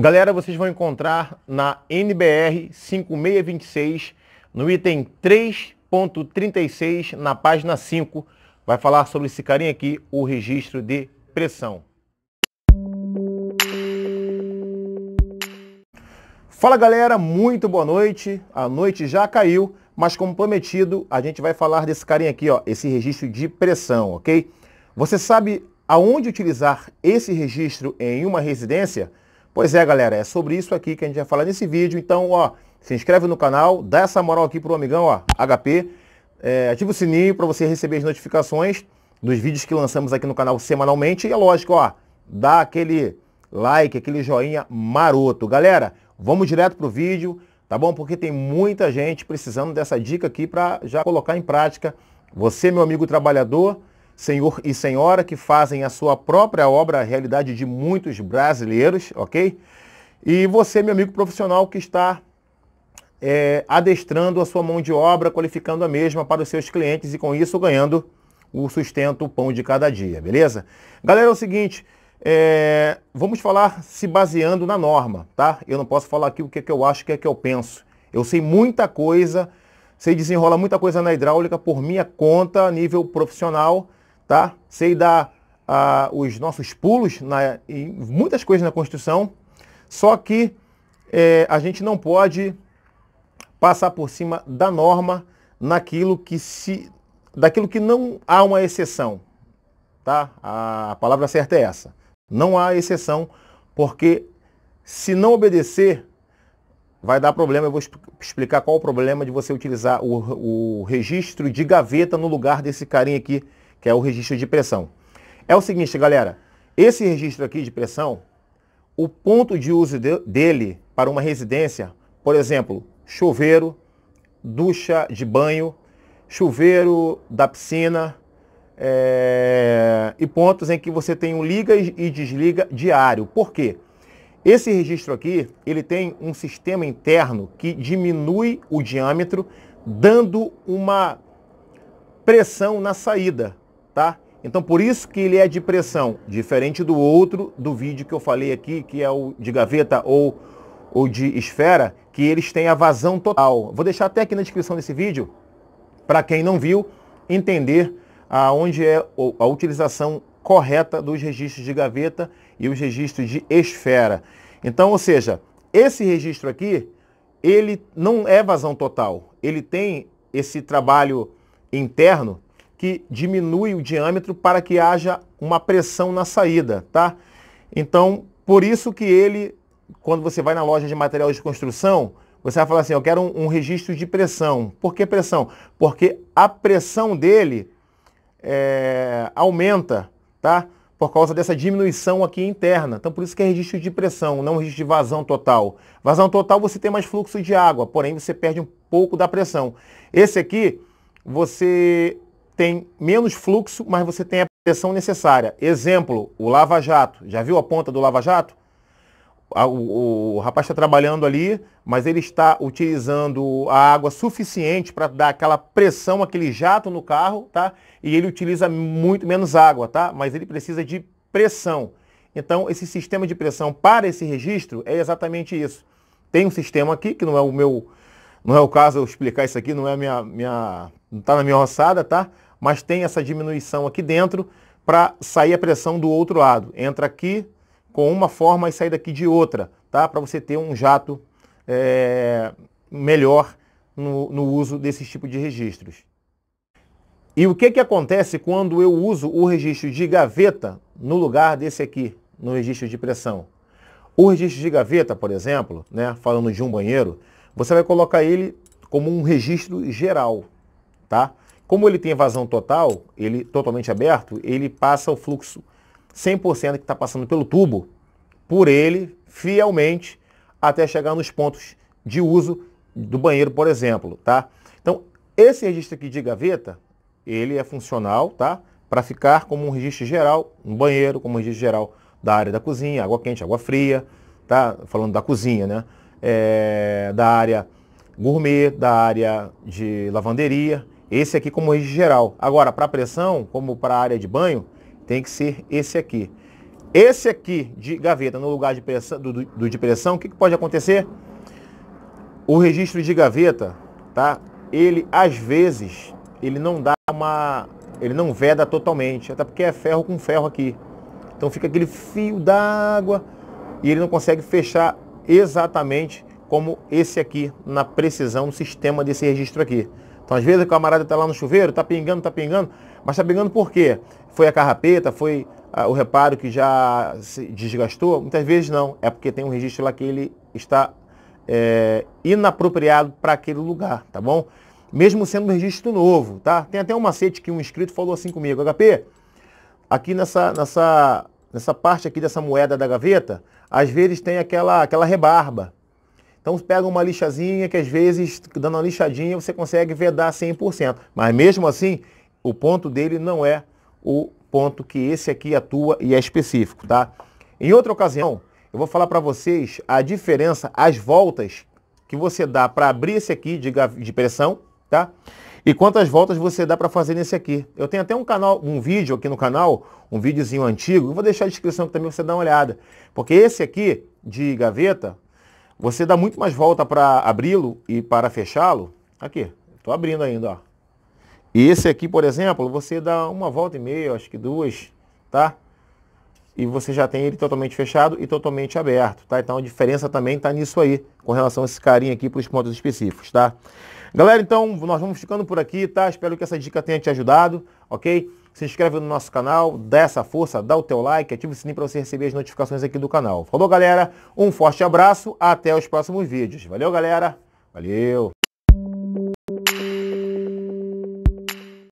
Galera, vocês vão encontrar na NBR 5626, no item 3.36, na página 5, vai falar sobre esse carinha aqui, o registro de pressão. Fala galera, muito boa noite. A noite já caiu, mas como prometido, a gente vai falar desse carinha aqui, ó, esse registro de pressão, ok? Você sabe aonde utilizar esse registro em uma residência? Pois é, galera, é sobre isso aqui que a gente vai falar nesse vídeo. Então, ó, se inscreve no canal, dá essa moral aqui pro amigão, ó, HP. É, ativa o sininho para você receber as notificações dos vídeos que lançamos aqui no canal semanalmente. E é lógico, ó, dá aquele like, aquele joinha maroto. Galera, vamos direto pro vídeo, tá bom? Porque tem muita gente precisando dessa dica aqui para já colocar em prática. Você, meu amigo trabalhador, senhor e senhora que fazem a sua própria obra a realidade de muitos brasileiros, ok? E você, meu amigo profissional, que está é, adestrando a sua mão de obra, qualificando a mesma para os seus clientes e com isso ganhando o sustento, o pão de cada dia, beleza? Galera, é o seguinte, é, vamos falar se baseando na norma, tá? Eu não posso falar aqui o que, é que eu acho, o que é que eu penso. Eu sei muita coisa, sei desenrolar muita coisa na hidráulica por minha conta, nível profissional, tá? Sei dar ah, os nossos pulos na, em muitas coisas na construção, só que é, a gente não pode passar por cima da norma naquilo que se daquilo que não há uma exceção, tá? A palavra certa é essa. Não há exceção, porque se não obedecer, vai dar problema. Eu vou explicar qual o problema de você utilizar o, o registro de gaveta no lugar desse carinha aqui que é o registro de pressão. É o seguinte, galera, esse registro aqui de pressão, o ponto de uso de, dele para uma residência, por exemplo, chuveiro, ducha de banho, chuveiro da piscina é, e pontos em que você tem um liga e desliga diário. Por quê? Esse registro aqui, ele tem um sistema interno que diminui o diâmetro, dando uma pressão na saída tá? Então por isso que ele é de pressão, diferente do outro do vídeo que eu falei aqui, que é o de gaveta ou, o de esfera, que eles têm a vazão total. Vou deixar até aqui na descrição desse vídeo, para quem não viu, entender aonde é a utilização correta dos registros de gaveta e os registros de esfera. Então, ou seja, esse registro aqui, ele não é vazão total. Ele tem esse trabalho interno que diminui o diâmetro para que haja uma pressão na saída, tá? Então, por isso que ele, quando você vai na loja de material de construção, você vai falar assim, eu quero um, um registro de pressão. Por que pressão? Porque a pressão dele é, aumenta, tá? Por causa dessa diminuição aqui interna. Então, por isso que é registro de pressão, não registro de vazão total. Vazão total você tem mais fluxo de água, porém você perde um pouco da pressão. Esse aqui, você tem menos fluxo, mas você tem a pressão necessária. Exemplo, o Lava Jato. Já viu a ponta do Lava Jato? O, o, o rapaz está trabalhando ali, mas ele está utilizando a água suficiente para dar aquela pressão, aquele jato no carro, tá? E ele utiliza muito menos água, tá? Mas ele precisa de pressão. Então, esse sistema de pressão para esse registro é exatamente isso. Tem um sistema aqui, que não é o meu, não é o caso eu explicar isso aqui, não é minha, minha não está na minha roçada, tá? mas tem essa diminuição aqui dentro para sair a pressão do outro lado. Entra aqui com uma forma e sai daqui de outra, tá? Para você ter um jato é, melhor no, no uso desses tipos de registros. E o que, que acontece quando eu uso o registro de gaveta no lugar desse aqui, no registro de pressão? O registro de gaveta, por exemplo, né, falando de um banheiro, você vai colocar ele como um registro geral, tá? Como ele tem vazão total, ele totalmente aberto, ele passa o fluxo 100% que está passando pelo tubo por ele fielmente até chegar nos pontos de uso do banheiro, por exemplo, tá? Então, esse registro aqui de gaveta, ele é funcional, tá? Para ficar como um registro geral, um banheiro, como um registro geral da área da cozinha, água quente, água fria, tá? Falando da cozinha, né? É, da área gourmet, da área de lavanderia. Esse aqui como registro geral. Agora, para pressão, como para área de banho, tem que ser esse aqui. Esse aqui de gaveta no lugar de pressão, do, do de pressão, o que, que pode acontecer? O registro de gaveta, tá? Ele às vezes ele não dá uma, ele não veda totalmente, até porque é ferro com ferro aqui. Então fica aquele fio d'água e ele não consegue fechar exatamente como esse aqui na precisão do sistema desse registro aqui. Então, às vezes, o camarada está lá no chuveiro, está pingando, está pingando, mas está pingando por quê? Foi a carrapeta, foi ah, o reparo que já se desgastou? Muitas vezes não, é porque tem um registro lá que ele está é, inapropriado para aquele lugar, tá bom? Mesmo sendo um registro novo, tá? Tem até um macete que um inscrito falou assim comigo, HP, aqui nessa, nessa, nessa parte aqui dessa moeda da gaveta, às vezes tem aquela, aquela rebarba. Então pega uma lixazinha que às vezes, dando uma lixadinha, você consegue vedar 100%. Mas mesmo assim, o ponto dele não é o ponto que esse aqui atua e é específico, tá? Em outra ocasião, eu vou falar para vocês a diferença, as voltas que você dá para abrir esse aqui de, de pressão, tá? E quantas voltas você dá para fazer nesse aqui. Eu tenho até um canal, um vídeo aqui no canal, um videozinho antigo, eu vou deixar a descrição aqui também para você dar uma olhada. Porque esse aqui de gaveta, você dá muito mais volta para abri-lo e para fechá-lo. Aqui, estou abrindo ainda, ó. E esse aqui, por exemplo, você dá uma volta e meia, acho que duas, tá? E você já tem ele totalmente fechado e totalmente aberto, tá? Então a diferença também está nisso aí, com relação a esse carinha aqui para os pontos específicos, tá? Galera, então nós vamos ficando por aqui, tá? Espero que essa dica tenha te ajudado, ok? se inscreve no nosso canal, dá essa força, dá o teu like, ativa o sininho para você receber as notificações aqui do canal. Falou, galera? Um forte abraço, até os próximos vídeos. Valeu, galera! Valeu!